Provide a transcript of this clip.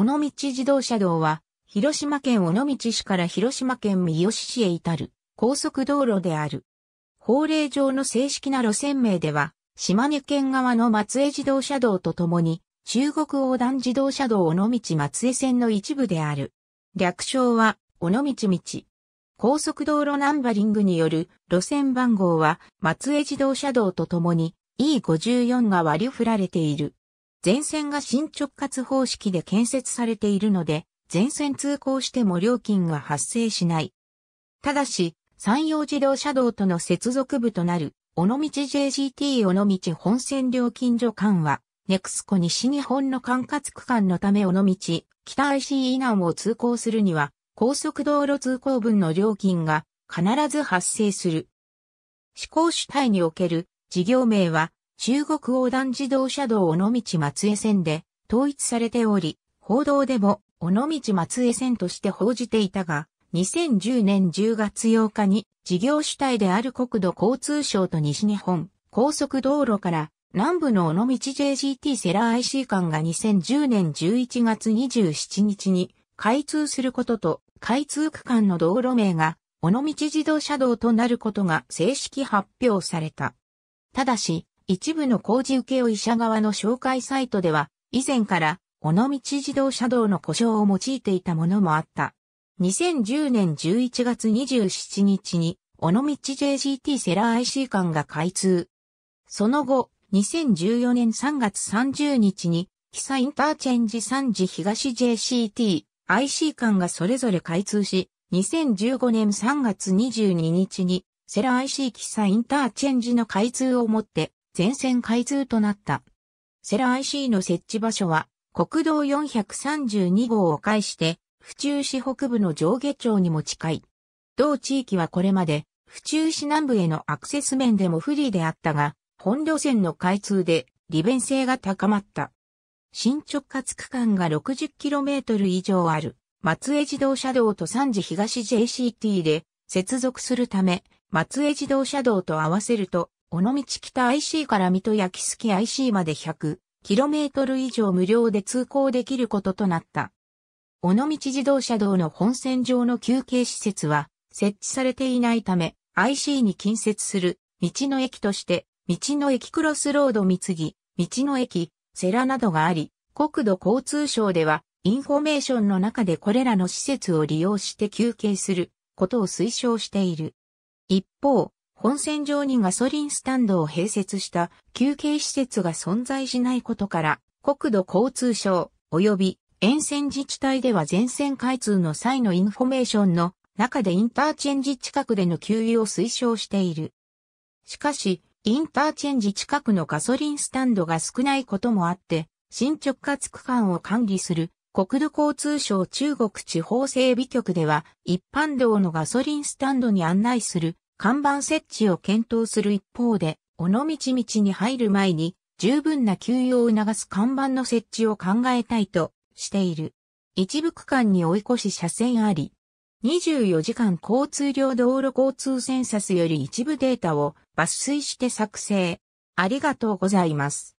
尾道自動車道は、広島県尾道市から広島県三好市へ至る高速道路である。法令上の正式な路線名では、島根県側の松江自動車道とともに、中国横断自動車道尾道松江線の一部である。略称は、尾道道。高速道路ナンバリングによる路線番号は、松江自動車道とともに E54 が割り振られている。全線が新直轄方式で建設されているので、全線通行しても料金が発生しない。ただし、山陽自動車道との接続部となる、尾道 JGT 尾道本線料金所間は、ネクスコ西日本の管轄区間のため尾道、北 IC 以南を通行するには、高速道路通行分の料金が必ず発生する。思行主体における事業名は中国横断自動車道尾道松江線で統一されており、報道でも尾道松江線として報じていたが、2010年10月8日に事業主体である国土交通省と西日本高速道路から南部の尾道 JGT セラー IC 間が2010年11月27日に開通することと開通区間の道路名が尾道自動車道となることが正式発表された。ただし、一部の工事受けを医者側の紹介サイトでは、以前から、尾道自動車道の故障を用いていたものもあった。2010年11月27日に、尾道 JCT セラ IC 間が開通。その後、2014年3月30日に、キサインターチェンジ3時東 JCT、IC 間がそれぞれ開通し、2015年3月22日に、セラ IC キサインターチェンジの開通をもって、全線開通となった。セラ IC の設置場所は、国道432号を介して、府中市北部の上下町にも近い。同地域はこれまで、府中市南部へのアクセス面でも不利であったが、本路線の開通で利便性が高まった。新直轄区間が 60km 以上ある、松江自動車道と三次東 JCT で接続するため、松江自動車道と合わせると尾道北 IC から水戸焼きすき IC まで 100km 以上無料で通行できることとなった。尾道自動車道の本線上の休憩施設は設置されていないため IC に近接する道の駅として道の駅クロスロード三木、道の駅、セラなどがあり、国土交通省ではインフォメーションの中でこれらの施設を利用して休憩することを推奨している。一方、温泉上にガソリンスタンドを併設した休憩施設が存在しないことから、国土交通省及び沿線自治体では全線開通の際のインフォメーションの中でインターチェンジ近くでの給油を推奨している。しかし、インターチェンジ近くのガソリンスタンドが少ないこともあって、新直轄区間を管理する国土交通省中国地方整備局では一般道のガソリンスタンドに案内する看板設置を検討する一方で、尾道道に入る前に十分な休養を促す看板の設置を考えたいとしている。一部区間に追い越し車線あり、24時間交通量道路交通センサスより一部データを抜粋して作成。ありがとうございます。